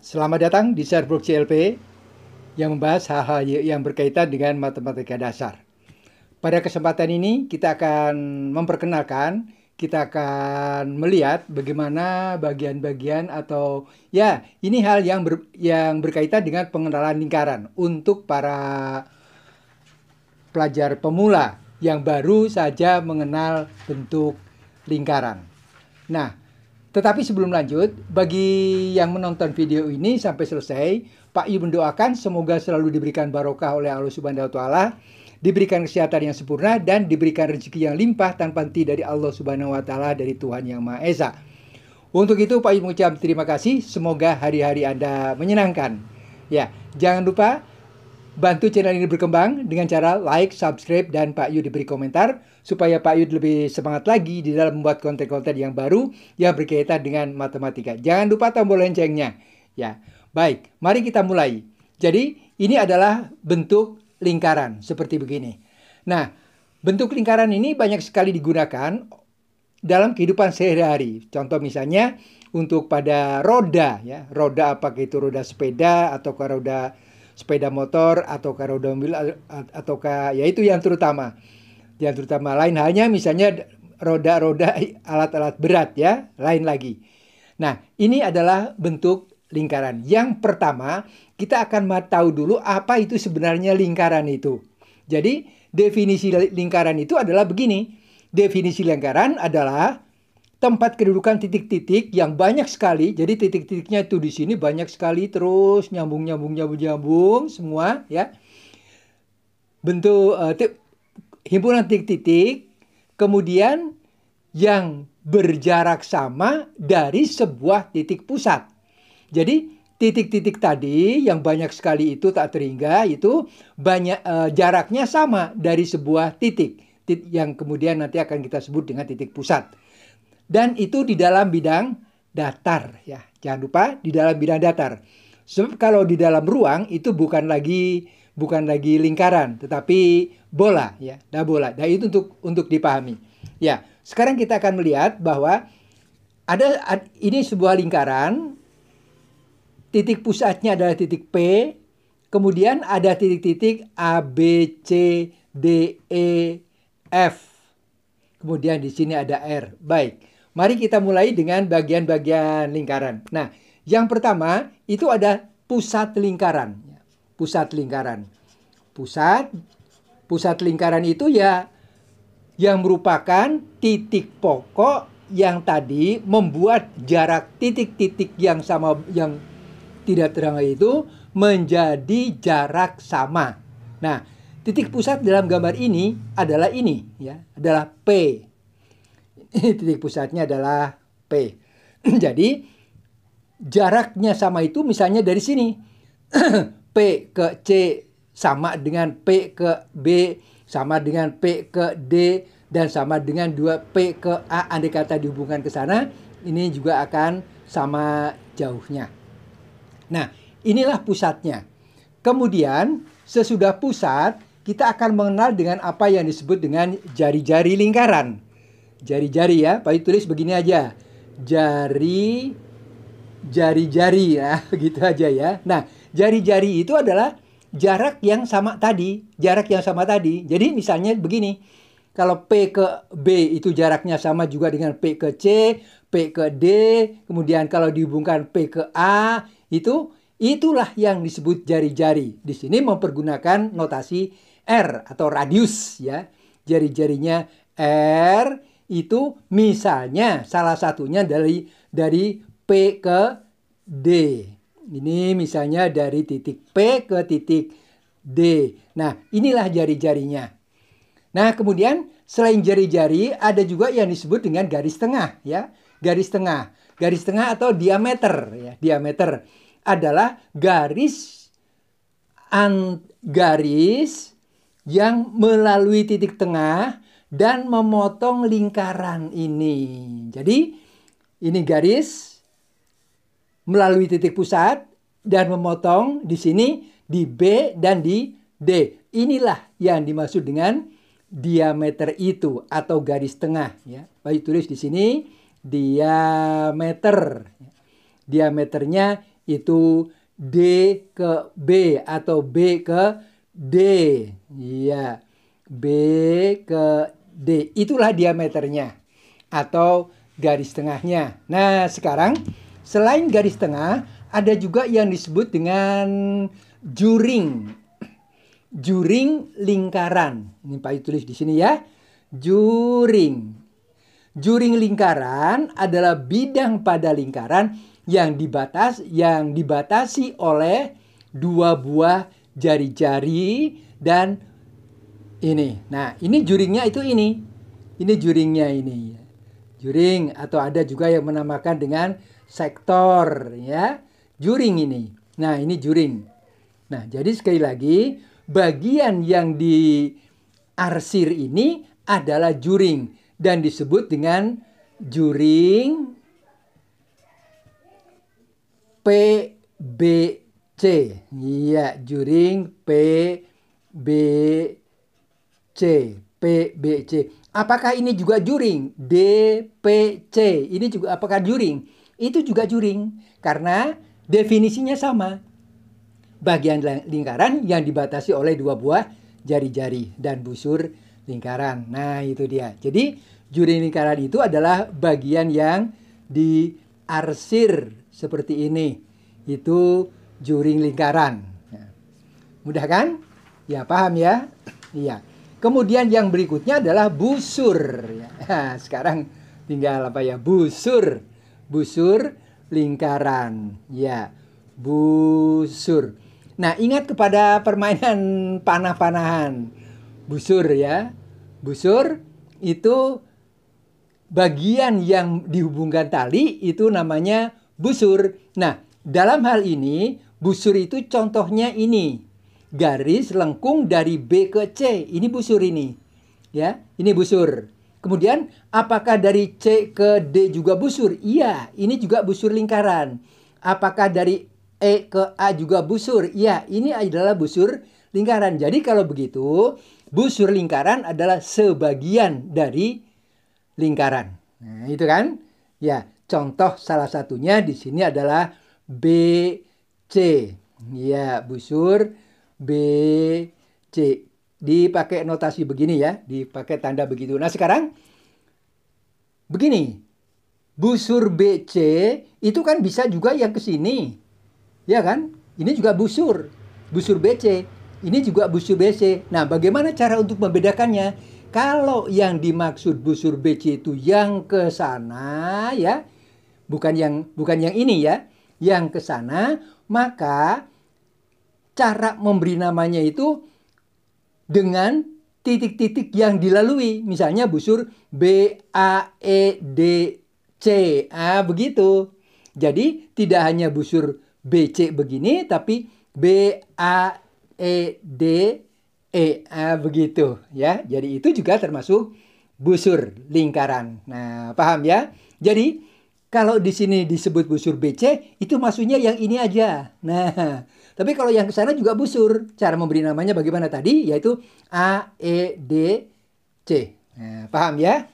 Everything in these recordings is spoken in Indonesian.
Selamat datang di Sharbrook CLP yang membahas hal-hal yang berkaitan dengan matematika dasar. Pada kesempatan ini kita akan memperkenalkan, kita akan melihat bagaimana bagian-bagian atau ya ini hal yang ber, yang berkaitan dengan pengenalan lingkaran untuk para pelajar pemula yang baru saja mengenal bentuk lingkaran. Nah, tetapi sebelum lanjut, bagi yang menonton video ini sampai selesai, Pak Yu mendoakan semoga selalu diberikan barokah oleh Allah Subhanahu wa taala, diberikan kesehatan yang sempurna dan diberikan rezeki yang limpah tanpa henti dari Allah Subhanahu wa taala dari Tuhan Yang Maha Esa. Untuk itu Pak Yu mengucap terima kasih, semoga hari-hari Anda menyenangkan. Ya, jangan lupa Bantu channel ini berkembang dengan cara like, subscribe, dan Pak Yud diberi komentar supaya Pak Yud lebih semangat lagi di dalam membuat konten-konten yang baru yang berkaitan dengan matematika. Jangan lupa tombol loncengnya. Ya, baik. Mari kita mulai. Jadi, ini adalah bentuk lingkaran seperti begini. Nah, bentuk lingkaran ini banyak sekali digunakan dalam kehidupan sehari-hari. Contoh misalnya untuk pada roda ya, roda apa itu roda sepeda atau roda sepeda motor atau roda mobil atau ya itu yang terutama. Yang terutama lain hanya misalnya roda-roda alat-alat berat ya, lain lagi. Nah, ini adalah bentuk lingkaran. Yang pertama, kita akan tahu dulu apa itu sebenarnya lingkaran itu. Jadi, definisi lingkaran itu adalah begini. Definisi lingkaran adalah tempat kedudukan titik-titik yang banyak sekali. Jadi titik-titiknya itu di sini banyak sekali terus nyambung-nyambung nyambung-nyambung semua ya. Bentuk uh, himpunan titik-titik kemudian yang berjarak sama dari sebuah titik pusat. Jadi titik-titik tadi yang banyak sekali itu tak terhingga itu banyak uh, jaraknya sama dari sebuah titik yang kemudian nanti akan kita sebut dengan titik pusat dan itu di dalam bidang datar ya. Jangan lupa di dalam bidang datar. Sebab kalau di dalam ruang itu bukan lagi bukan lagi lingkaran tetapi bola ya, da nah, bola. Dan nah, itu untuk untuk dipahami. Ya, sekarang kita akan melihat bahwa ada ini sebuah lingkaran titik pusatnya adalah titik P kemudian ada titik-titik A B C D E F kemudian di sini ada R baik Mari kita mulai dengan bagian-bagian lingkaran. Nah, yang pertama itu ada pusat lingkaran. Pusat lingkaran. Pusat pusat lingkaran itu ya yang merupakan titik pokok yang tadi membuat jarak titik-titik yang sama yang tidak terang itu menjadi jarak sama. Nah, titik pusat dalam gambar ini adalah ini ya, adalah P. titik pusatnya adalah P. Jadi jaraknya sama itu misalnya dari sini. P ke C sama dengan P ke B, sama dengan P ke D, dan sama dengan 2P ke A. Andai kata dihubungkan ke sana, ini juga akan sama jauhnya. Nah, inilah pusatnya. Kemudian, sesudah pusat, kita akan mengenal dengan apa yang disebut dengan jari-jari lingkaran. Jari-jari ya. Pak tulis begini aja. Jari jari-jari ya, gitu aja ya. Nah, jari-jari itu adalah jarak yang sama tadi, jarak yang sama tadi. Jadi misalnya begini. Kalau P ke B itu jaraknya sama juga dengan P ke C, P ke D, kemudian kalau dihubungkan P ke A, itu itulah yang disebut jari-jari. Di sini mempergunakan notasi R atau radius ya. Jari-jarinya R, itu misalnya salah satunya dari dari P ke D. Ini misalnya dari titik P ke titik D. Nah, inilah jari-jarinya. Nah, kemudian selain jari-jari ada juga yang disebut dengan garis tengah ya. Garis tengah. Garis tengah atau diameter ya. Diameter adalah garis an garis yang melalui titik tengah dan memotong lingkaran ini. Jadi ini garis melalui titik pusat dan memotong di sini di B dan di D. Inilah yang dimaksud dengan diameter itu atau garis tengah ya. Baik tulis di sini diameter. Diameternya itu D ke B atau B ke D. Iya. B ke D. Itulah diameternya atau garis tengahnya. Nah, sekarang selain garis tengah, ada juga yang disebut dengan juring. Juring lingkaran. Ini Pak tulis di sini ya. Juring. Juring lingkaran adalah bidang pada lingkaran yang dibatas yang dibatasi oleh dua buah jari-jari dan ini. Nah, ini juringnya itu ini. Ini juringnya ini. Juring atau ada juga yang menamakan dengan sektor ya. Juring ini. Nah, ini juring. Nah, jadi sekali lagi bagian yang di arsir ini adalah juring dan disebut dengan juring PBC. Iya, juring PBC. C, P, B, C. Apakah ini juga juring? D, P, C. Ini juga apakah juring? Itu juga juring karena definisinya sama. Bagian lingkaran yang dibatasi oleh dua buah jari-jari dan busur lingkaran. Nah, itu dia. Jadi, juring lingkaran itu adalah bagian yang diarsir seperti ini. Itu juring lingkaran. Ya. Mudah kan? Ya, paham ya? Iya. Kemudian yang berikutnya adalah busur. Nah, sekarang tinggal apa ya? Busur. Busur lingkaran. Ya, busur. Nah, ingat kepada permainan panah-panahan. Busur ya. Busur itu bagian yang dihubungkan tali itu namanya busur. Nah, dalam hal ini busur itu contohnya ini garis lengkung dari B ke C. Ini busur ini. Ya, ini busur. Kemudian apakah dari C ke D juga busur? Iya, ini juga busur lingkaran. Apakah dari E ke A juga busur? Iya, ini adalah busur lingkaran. Jadi kalau begitu, busur lingkaran adalah sebagian dari lingkaran. Nah, itu kan? Ya, contoh salah satunya di sini adalah B C Ya, busur B, C. Dipakai notasi begini ya, dipakai tanda begitu. Nah sekarang, begini. Busur BC itu kan bisa juga yang ke sini. Ya kan? Ini juga busur. Busur BC. Ini juga busur BC. Nah, bagaimana cara untuk membedakannya? Kalau yang dimaksud busur BC itu yang ke sana ya, bukan yang bukan yang ini ya, yang ke sana, maka cara memberi namanya itu dengan titik-titik yang dilalui. Misalnya busur B, A, E, D, C. Ah, begitu. Jadi tidak hanya busur B C begini, tapi B, A, E, D, E. Ah, begitu. ya. Jadi itu juga termasuk busur lingkaran. Nah, paham ya? Jadi kalau di sini disebut busur BC, itu maksudnya yang ini aja. Nah, tapi kalau yang ke sana juga busur. Cara memberi namanya bagaimana tadi? Yaitu A, E, D, C. Nah, paham ya?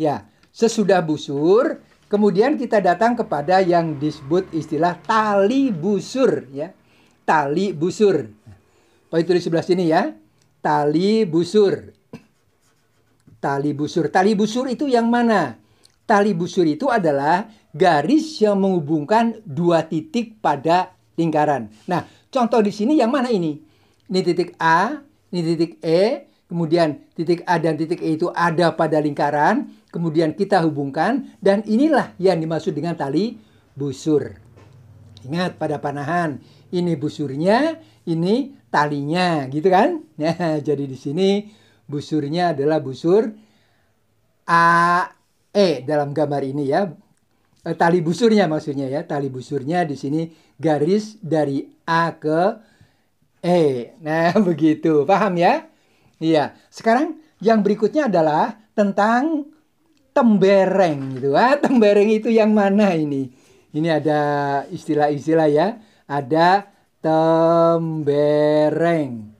Ya, sesudah busur, kemudian kita datang kepada yang disebut istilah tali busur. ya Tali busur. Poin tulis sebelah sini ya. Tali busur. Tali busur. Tali busur itu yang mana? Tali busur itu adalah garis yang menghubungkan dua titik pada lingkaran. Nah, Contoh di sini yang mana ini? Ini titik A, ini titik E, kemudian titik A dan titik E itu ada pada lingkaran, kemudian kita hubungkan, dan inilah yang dimaksud dengan tali busur. Ingat pada panahan, ini busurnya, ini talinya, gitu kan? Ya, jadi di sini busurnya adalah busur A E dalam gambar ini ya, Eh, tali busurnya maksudnya ya tali busurnya di sini garis dari A ke E nah begitu paham ya iya sekarang yang berikutnya adalah tentang tembereng gitu ah tembereng itu yang mana ini ini ada istilah-istilah ya ada tembereng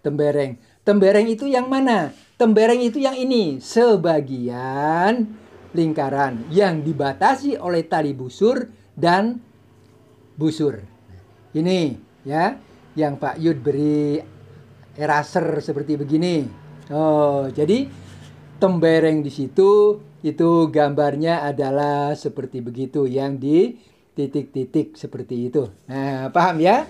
tembereng tembereng itu yang mana tembereng itu yang ini sebagian lingkaran yang dibatasi oleh tali busur dan busur. Ini ya yang Pak Yud beri eraser seperti begini. Oh, jadi tembereng di situ itu gambarnya adalah seperti begitu yang di titik-titik seperti itu. Nah, paham ya?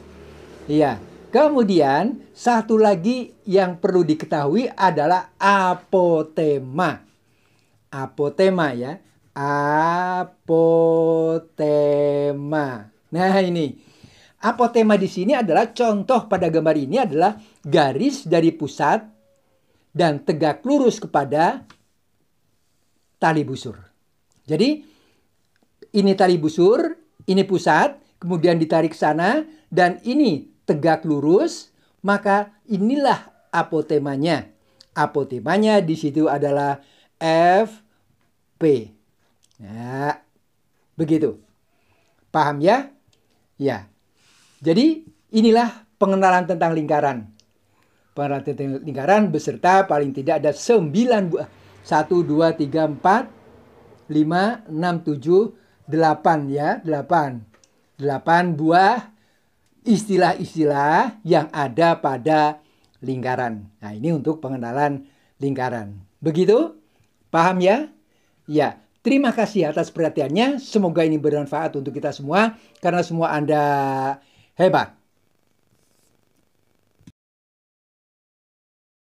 Iya. Kemudian satu lagi yang perlu diketahui adalah apotema apotema ya. Apotema. Nah, ini. Apotema di sini adalah contoh pada gambar ini adalah garis dari pusat dan tegak lurus kepada tali busur. Jadi ini tali busur, ini pusat, kemudian ditarik sana dan ini tegak lurus, maka inilah apotemanya. Apotemanya di situ adalah FP. Ya, begitu. Paham ya? Ya. Jadi inilah pengenalan tentang lingkaran. Pengenalan tentang lingkaran beserta paling tidak ada 9 buah. 1, 2, 3, 4, 5, 6, 7, 8 ya. 8. 8 buah istilah-istilah yang ada pada lingkaran. Nah ini untuk pengenalan lingkaran. Begitu? Paham ya? Ya, terima kasih atas perhatiannya. Semoga ini bermanfaat untuk kita semua karena semua Anda hebat.